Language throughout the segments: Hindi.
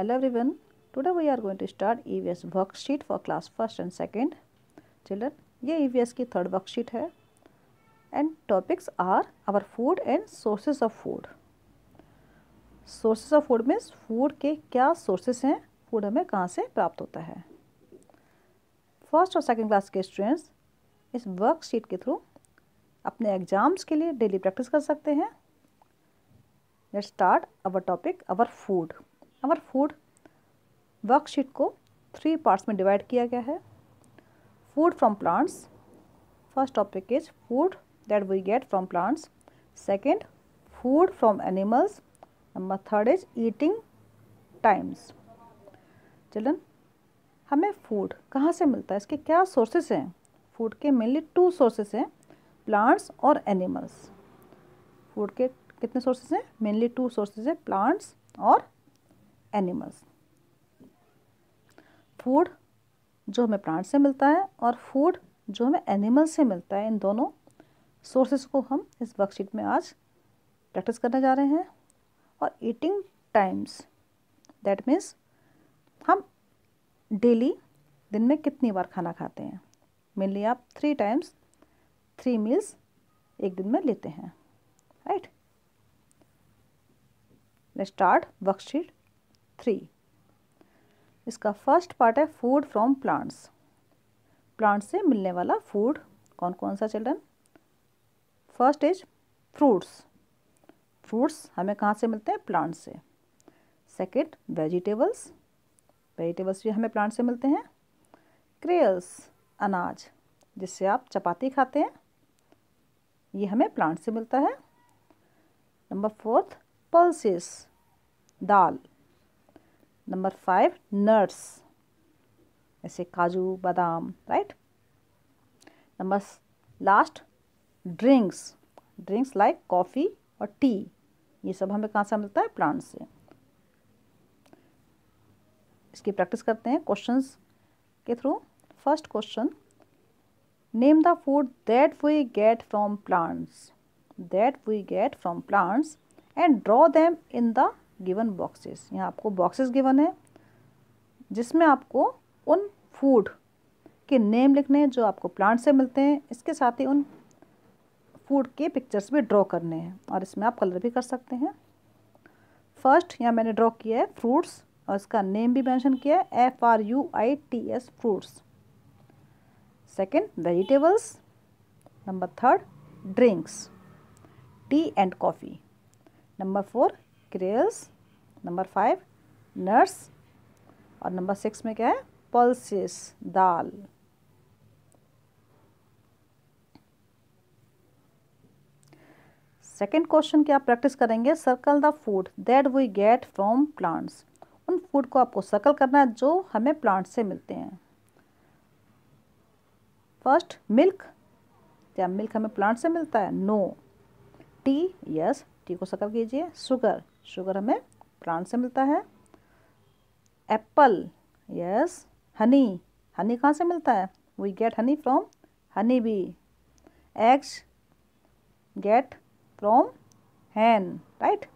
Hello everyone, today we are going to start EVS worksheet for class 1st and 2nd. Children, ये EVS की third worksheet है and topics are our food and sources of food. Sources of food means food के क्या sources हैं food हमें कहाँ से प्राप्त होता है फर्स्ट और सेकेंड क्लास के स्टूडेंट्स इस वर्कशीट के थ्रू अपने एग्जाम्स के लिए डेली प्रैक्टिस कर सकते हैं let's start our topic our food our food worksheet को थ्री पार्ट्स में डिवाइड किया गया है food from plants first topic is food that we get from plants second food from animals number third is eating times चलन हमें फूड कहाँ से मिलता है इसके क्या सोर्सेस हैं फूड के मेनली टू सोर्सेस हैं प्लांट्स और एनिमल्स फूड के कितने सोर्सेज हैं मेनली टू सोर्सेज हैं प्लांट्स और एनिमल्स फूड जो हमें प्लांट से मिलता है और फूड जो हमें एनिमल से मिलता है इन दोनों सोर्सेस को हम इस वर्कशीट में आज प्रैक्टिस करने जा रहे हैं और ईटिंग टाइम्स दैट मीन्स हम डेली दिन में कितनी बार खाना खाते हैं मेनली आप थ्री टाइम्स थ्री मील्स एक दिन में लेते हैं राइट स्टार्ट वर्कशीट थ्री इसका फर्स्ट पार्ट है फूड फ्रॉम प्लांट्स प्लांट से मिलने वाला फूड कौन कौन सा children first is fruits fruits हमें कहाँ से मिलते हैं प्लांट से सेकेंड वेजिटेबल्स वेजिटेबल्स भी हमें प्लांट से मिलते हैं क्रेयल्स अनाज जिससे आप चपाती खाते हैं ये हमें प्लांट से मिलता है नंबर फोर्थ पल्सेस दाल नंबर फाइव नट्स जैसे काजू बादाम right number last drinks drinks like coffee और टी ये सब हमें कहाँ से मिलता है प्लांट से इसकी प्रैक्टिस करते हैं क्वेश्चंस के through first question name the food that we get from plants that we get from plants and draw them in the given boxes यहाँ आपको बॉक्सेस गिवन है जिसमें आपको उन फूड के नेम लिखने हैं जो आपको प्लांट से मिलते हैं इसके साथ ही उन फूड के पिक्चर्स भी ड्रॉ करने हैं और इसमें आप कलर भी कर सकते हैं फर्स्ट यहाँ मैंने ड्रॉ किया है फ्रूट्स और इसका नेम भी मैंशन किया है F R U I T S fruits second vegetables number third drinks tea and coffee number four cereals number five nuts और नंबर सिक्स में क्या है पल्सिस दाल सेकेंड क्वेश्चन की आप प्रैक्टिस करेंगे circle the food that we get from plants उन फूड को आपको सर्कल करना है जो हमें प्लांट्स से मिलते हैं फर्स्ट मिल्क क्या मिल्क हमें प्लांट से मिलता है नो टी यस टी को सर्कल कीजिए शुगर शुगर हमें प्लांट से मिलता है एप्पल यस हनी हनी कहाँ से मिलता है we get honey from honey bee eggs get from hen right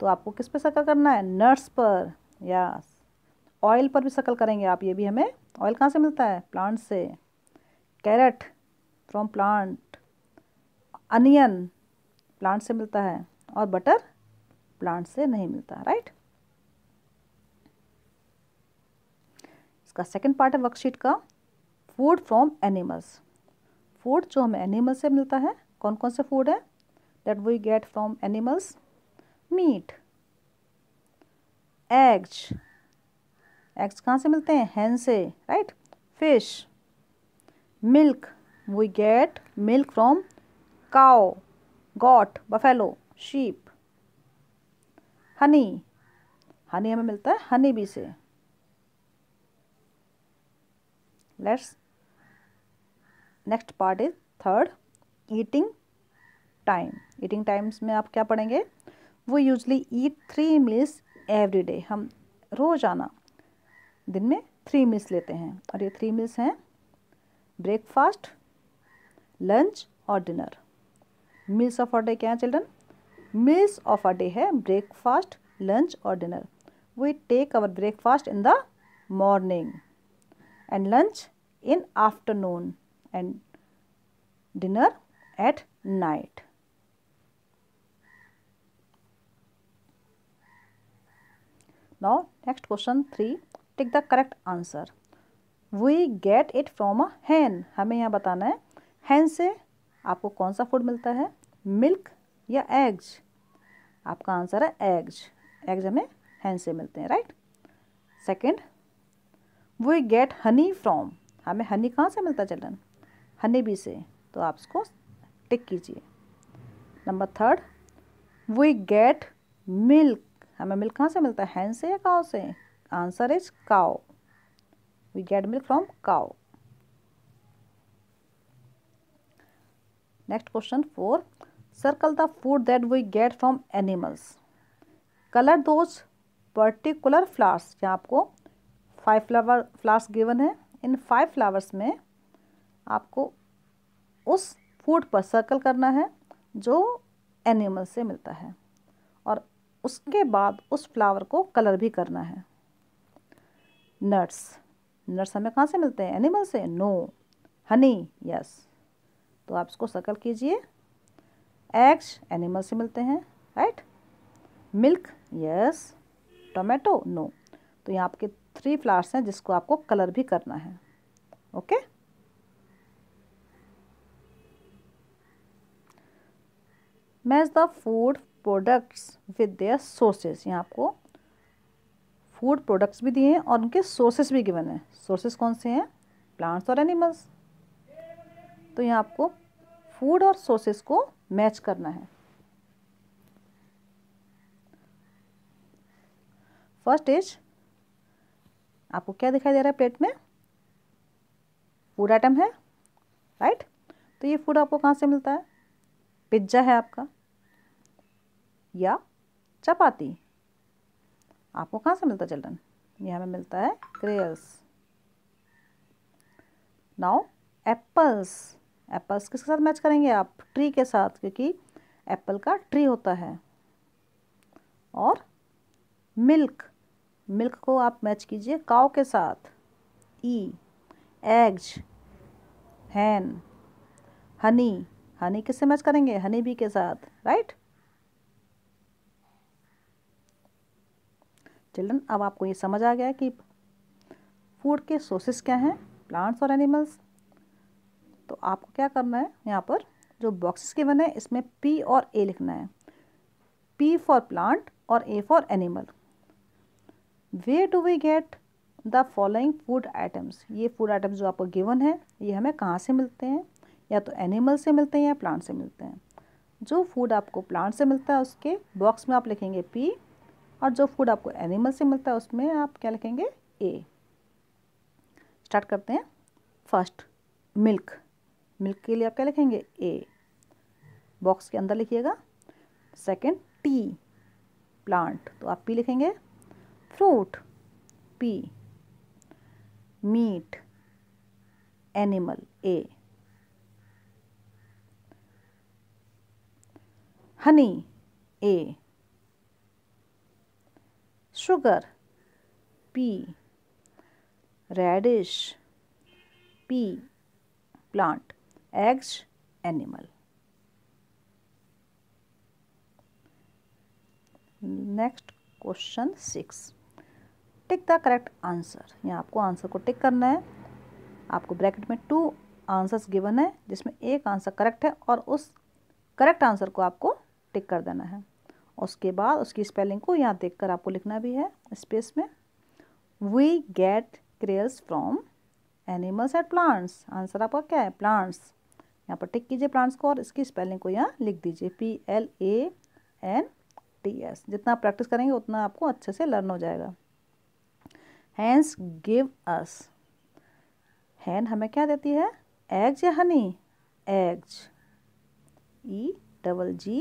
तो आपको किस पे शक्ल करना है नट्स पर या ऑयल पर भी शकल करेंगे आप ये भी हमें ऑयल कहाँ से मिलता है प्लांट से carrot from plant onion plant से मिलता है और बटर प्लांट से नहीं मिलता राइट इसका सेकंड पार्ट है वर्कशीट का फूड फ्रॉम एनिमल्स फूड जो हमें एनिमल से मिलता है कौन कौन से फूड है that we get from animals meat eggs eggs कहाँ से मिलते हैं हैं से right fish milk we get milk from cow goat buffalo sheep honey honey हमें मिलता है हनी बी से let's next part is third eating time eating times में आप क्या पढ़ेंगे वो usually eat three meals every day हम रोज़ाना दिन में थ्री मील्स लेते हैं और ये थ्री मील्स हैं ब्रेकफास्ट लंच और डिनर मील्स ऑफ और डे क्या है children meals of a day है ब्रेकफास्ट लंच और dinner we take our breakfast in the morning and lunch in afternoon and dinner at night now next question three take the correct answer we get it from a hen हमें यहाँ बताना है हैन से आपको कौन सा फूड मिलता है मिल्क या एग्ज आपका आंसर है एग्ज एग्ज हमें हैन से मिलते हैं right second we get honey from हमें हनी कहाँ से मिलता है चिल्ड्रन हनी बी से तो आप इसको टिक कीजिए number third we get milk हमें मिल्क कहाँ से मिलता है हैन से या काओ से answer is cow we get milk from cow next question four circle the food that we get from animals colour those particular flowers यहाँ आपको फाइव फ्लावर फ्लावर्स गिवन है इन फाइव फ्लावर्स में आपको उस फूड पर सर्कल करना है जो एनिमल से मिलता है और उसके बाद उस फ्लावर को कलर भी करना है नट्स नट्स हमें कहाँ से मिलते हैं एनिमल से नो हनी यस तो आप इसको सर्कल कीजिए एग्स एनिमल से मिलते हैं right milk yes tomato no तो यहाँ आपके थ्री फ्लावर्स हैं जिसको आपको कलर भी करना है okay match the food products with their sources यहाँ आपको फूड प्रोडक्ट्स भी दिए हैं और उनके सोर्सेज भी गिवन हैं सोर्सेज कौन से हैं प्लांट्स और एनिमल्स तो यहाँ आपको फूड और सोर्सेज को मैच करना है फर्स्ट इज आपको क्या दिखाई दे रहा है प्लेट में फूड आइटम है राइट तो ये फूड आपको कहाँ से मिलता है पिज्ज़ा है आपका या चपाती आपको कहाँ से मिलता है चिल्ड्रन यहाँ हमें मिलता है क्रेयल्स नाउ एप्पल्स एप्पल्स किसके साथ मैच करेंगे आप ट्री के साथ क्योंकि एप्पल का ट्री होता है और मिल्क मिल्क को आप मैच कीजिए काओ के साथ ई एग्ज हैन हनी हनी किससे मैच करेंगे हनी बी के साथ राइट चिल्ड्रन अब आपको ये समझ आ गया कि फूड के सोर्सेस क्या हैं प्लांट्स और एनिमल्स तो आपको क्या करना है यहाँ पर जो बॉक्सेस के बने इसमें पी और ए लिखना है पी फॉर प्लांट और A for animal where do we get the following food items ये फूड आइटम्स जो आपको गिवन है ये हमें कहाँ से मिलते हैं या तो एनिमल से मिलते हैं या प्लांट से मिलते हैं जो फूड आपको प्लांट से मिलता है उसके बॉक्स में आप लिखेंगे पी और जो फूड आपको एनिमल से मिलता है उसमें आप क्या लिखेंगे ए स्टार्ट करते हैं फर्स्ट मिल्क मिल्क के लिए आप क्या लिखेंगे ए बॉक्स के अंदर लिखिएगा सेकंड टी प्लांट तो आप पी लिखेंगे fruit P meat animal A honey A sugar P radish P plant eggs animal next question six tick the correct answer यहाँ आपको आंसर को टिक करना है आपको ब्रैकेट में टू आंसर्स गिवन है जिसमें एक आंसर करेक्ट है और उस करेक्ट आंसर को आपको टिक कर देना है उसके बाद उसकी स्पेलिंग को यहाँ देखकर आपको लिखना भी है स्पेस में we get cereals from animals and plants answer आपका क्या है प्लांट्स यहाँ पर टिक कीजिए प्लांट्स को और इसकी स्पेलिंग को यहाँ लिख दीजिए P L A N T S जितना आप प्रैक्टिस करेंगे उतना आपको अच्छे से लर्न हो जाएगा हैंस गिव अस हैन हमें क्या देती है एग्ज या honey eggs E double G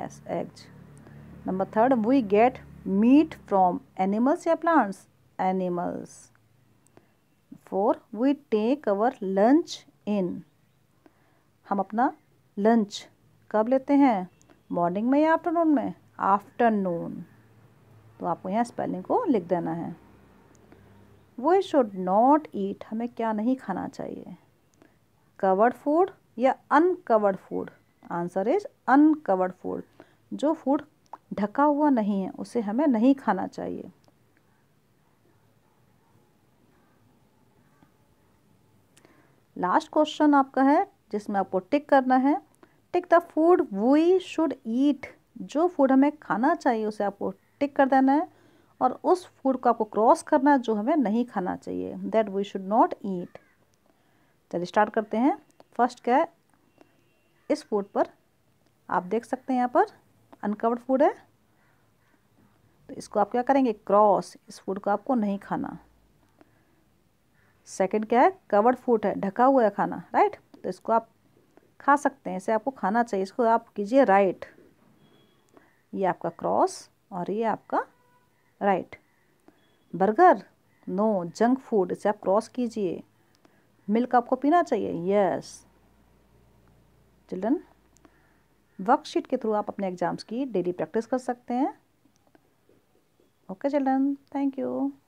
S eggs number third we get meat from animals या plants animals four we take our lunch in हम अपना लंच कब लेते हैं मॉर्निंग में या आफ्टरनून में आफ्टरनून तो आपको यहाँ स्पेलिंग को लिख देना है वो शुड नॉट ईट हमें क्या नहीं खाना चाहिए कवर्ड फूड या uncovered food answer is uncovered food जो फूड ढका हुआ नहीं है उसे हमें नहीं खाना चाहिए लास्ट क्वेश्चन आपका है जिसमें आपको टिक करना है tick the food we should eat जो फूड हमें खाना चाहिए उसे आपको टिक कर देना है और उस फूड को आपको क्रॉस करना है जो हमें नहीं खाना चाहिए that we should not eat चलिए स्टार्ट करते हैं फर्स्ट क्या है इस फूड पर आप देख सकते हैं यहाँ पर अनकवर्ड फूड है तो इसको आप क्या करेंगे क्रॉस इस फूड को आपको नहीं खाना सेकंड क्या है कवर्ड फूड है ढका हुआ है खाना राइट तो इसको आप खा सकते हैं इसे आपको खाना चाहिए इसको आप कीजिए राइट ये आपका क्रॉस और ये आपका right burger no junk food इसे आप क्रॉस कीजिए मिल्क आपको पीना चाहिए यस चिल्ड्रन वर्कशीट के थ्रू आप अपने एग्ज़ाम्स की डेली प्रैक्टिस कर सकते हैं ओके चिल्ड्रन थैंक यू